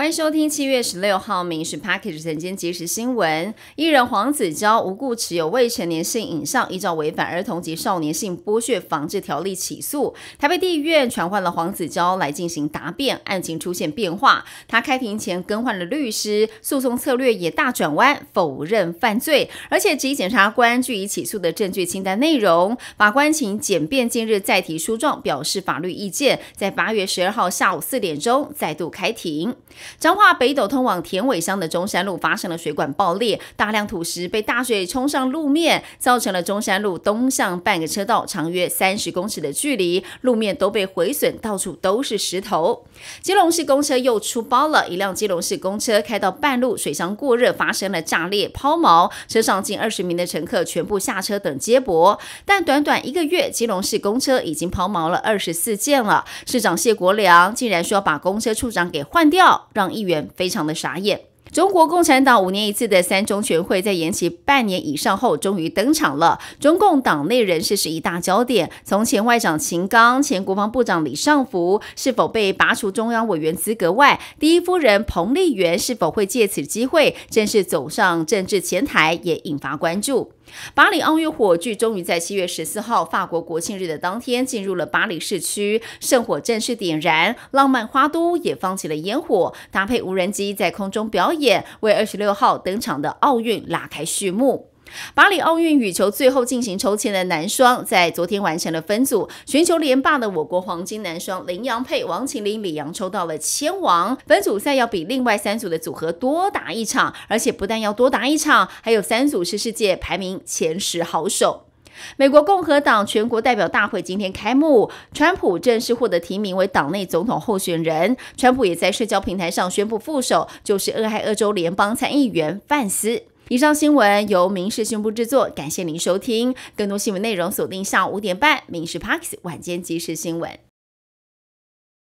欢迎收听七月十六号《民事 Package》晨间即时新闻。艺人黄子佼无故持有未成年性影像，依照违反儿童及少年性剥削防治条例起诉。台北地院传唤了黄子佼来进行答辩，案情出现变化。他开庭前更换了律师，诉讼策略也大转弯，否认犯罪，而且及检察官据以起诉的证据清单内容。法官请检辩近日再提诉状，表示法律意见，在八月十二号下午四点钟再度开庭。彰化北斗通往田尾乡的中山路发生了水管爆裂，大量土石被大水冲上路面，造成了中山路东向半个车道长约三十公尺的距离路面都被毁损，到处都是石头。基隆市公车又出包了，一辆基隆市公车开到半路，水箱过热发生了炸裂抛锚，车上近二十名的乘客全部下车等接驳。但短短一个月，基隆市公车已经抛锚了二十四件了，市长谢国良竟然说要把公车处长给换掉。让议员非常的傻眼。中国共产党五年一次的三中全会在延期半年以上后，终于登场了。中共党内人士是一大焦点。从前外长秦刚、前国防部长李尚福是否被拔除中央委员资格外，第一夫人彭丽媛是否会借此机会正式走上政治前台，也引发关注。巴黎奥运火炬终于在七月十四号，法国国庆日的当天，进入了巴黎市区，圣火正式点燃，浪漫花都也放起了烟火，搭配无人机在空中表演，为二十六号登场的奥运拉开序幕。巴黎奥运羽球最后进行抽签的男双，在昨天完成了分组。全球连霸的我国黄金男双林洋配、王秦林、李阳抽到了签王。分组赛要比另外三组的组合多打一场，而且不但要多打一场，还有三组是世界排名前十好手。美国共和党全国代表大会今天开幕，川普正式获得提名为党内总统候选人。川普也在社交平台上宣布副手就是俄亥俄州联邦参议员范斯。以上新闻由民事宣部制作，感谢您收听。更多新闻内容锁定下午五点半民事 Park s 晚间即时新闻。